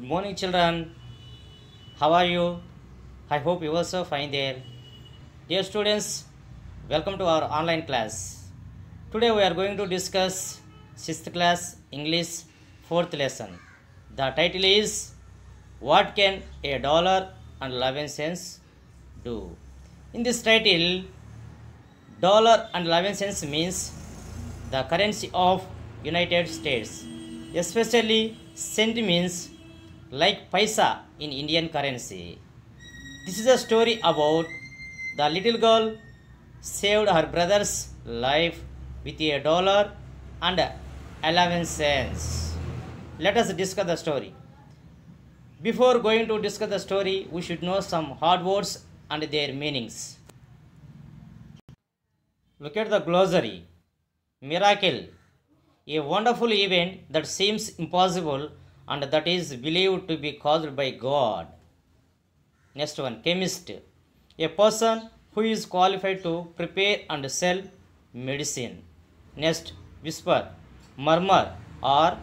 Good morning children. How are you? I hope you also fine there. Dear students, welcome to our online class. Today we are going to discuss 6th class English 4th lesson. The title is What can a dollar and 11 cents do? In this title, dollar and 11 cents means the currency of United States. Especially cent means like paisa in Indian currency. This is a story about the little girl saved her brother's life with a dollar and 11 cents. Let us discuss the story. Before going to discuss the story, we should know some hard words and their meanings. Look at the glossary. Miracle. A wonderful event that seems impossible and that is believed to be caused by God. Next one, chemist. A person who is qualified to prepare and sell medicine. Next, whisper, murmur or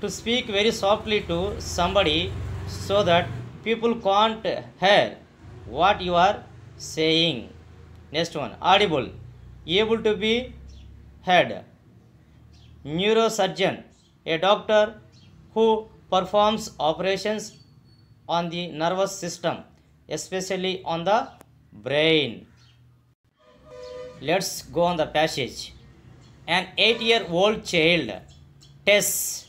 to speak very softly to somebody so that people can't hear what you are saying. Next one, audible, able to be heard. Neurosurgeon, a doctor who performs operations on the nervous system, especially on the brain. Let's go on the passage. An 8-year-old child, Tess,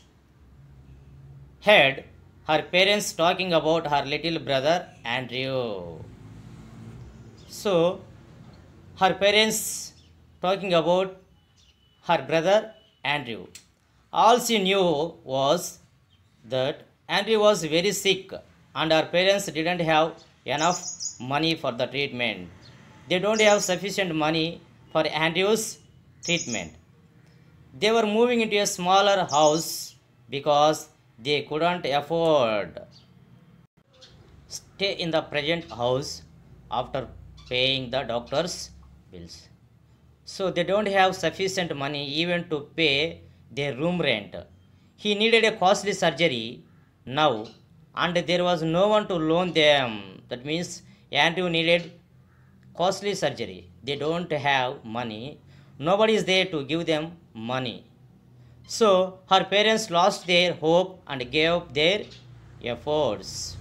heard her parents talking about her little brother, Andrew. So, her parents talking about her brother, Andrew. All she knew was that Andrew was very sick and her parents didn't have enough money for the treatment. They don't have sufficient money for Andrew's treatment. They were moving into a smaller house because they couldn't afford stay in the present house after paying the doctor's bills. So they don't have sufficient money even to pay their room rent. He needed a costly surgery now and there was no one to loan them. That means Andrew needed costly surgery. They don't have money. Nobody is there to give them money. So her parents lost their hope and gave up their efforts.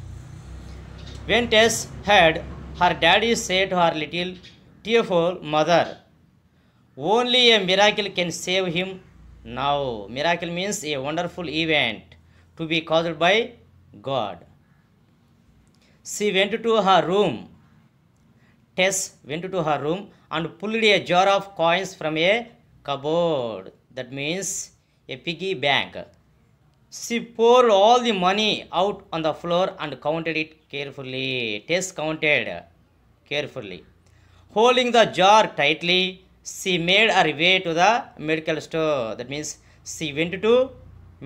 When Tess heard, her daddy said to her little tearful mother, Only a miracle can save him now, miracle means a wonderful event to be caused by God. She went to her room. Tess went to her room and pulled a jar of coins from a cupboard. That means a piggy bank. She poured all the money out on the floor and counted it carefully. Tess counted carefully. Holding the jar tightly, she made her way to the medical store that means she went to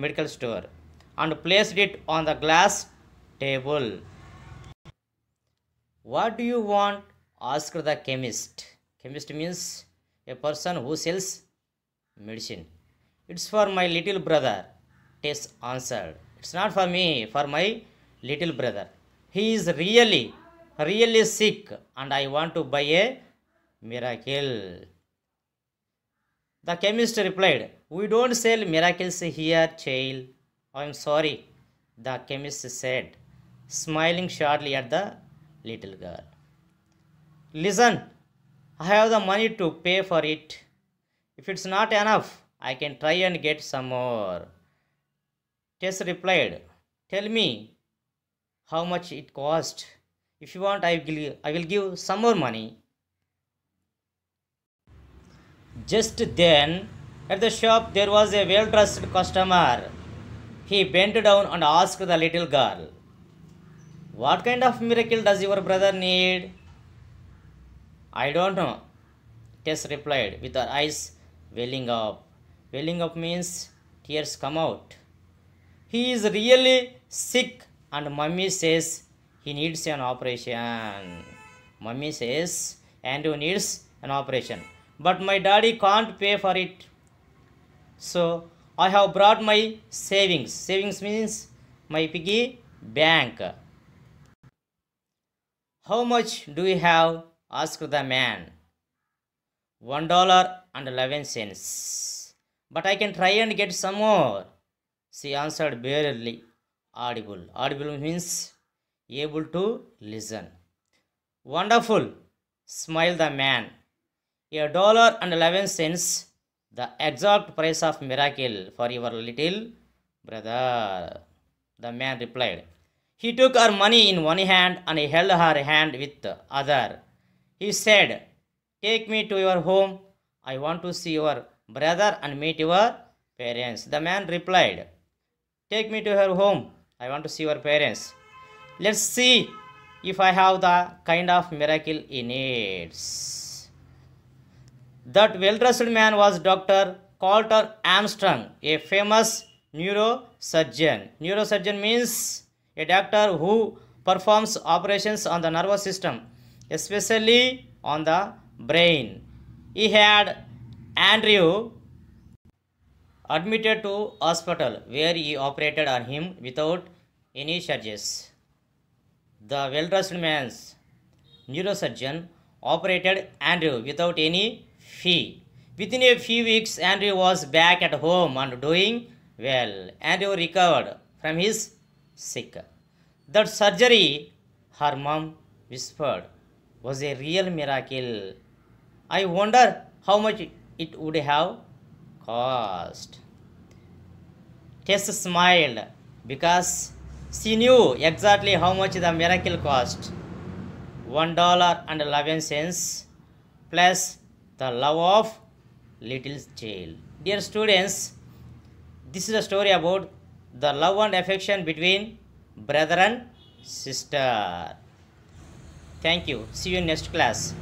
medical store and placed it on the glass table what do you want asked the chemist chemist means a person who sells medicine it's for my little brother tess answered it's not for me for my little brother he is really really sick and i want to buy a miracle the chemist replied, We don't sell miracles here, child. I'm sorry, the chemist said, smiling sharply at the little girl. Listen, I have the money to pay for it. If it's not enough, I can try and get some more. Tess replied, Tell me how much it cost. If you want, I will, I will give some more money. Just then, at the shop there was a well dressed customer. He bent down and asked the little girl, What kind of miracle does your brother need? I don't know, Tess replied, with her eyes welling up. Welling up means tears come out. He is really sick, and mummy says he needs an operation. Mummy says Andrew needs an operation but my daddy can't pay for it. So I have brought my savings. Savings means my piggy bank. How much do you have? asked the man. One dollar and eleven cents. But I can try and get some more. She answered barely audible. Audible means able to listen. Wonderful, smiled the man a dollar and 11 cents the exact price of miracle for your little brother the man replied he took her money in one hand and he held her hand with the other he said take me to your home i want to see your brother and meet your parents the man replied take me to her home i want to see your parents let's see if i have the kind of miracle he needs that well-dressed man was Dr. Colter Armstrong, a famous neurosurgeon. Neurosurgeon means a doctor who performs operations on the nervous system, especially on the brain. He had Andrew admitted to hospital where he operated on him without any charges. The well-dressed man's neurosurgeon operated Andrew without any fee. Within a few weeks, Andrew was back at home and doing well. Andrew recovered from his sick. That surgery, her mom whispered, was a real miracle. I wonder how much it would have cost. Tess smiled because she knew exactly how much the miracle cost. $1.11 plus the Love of Little Child. Dear students, this is a story about the love and affection between brother and sister. Thank you. See you in next class.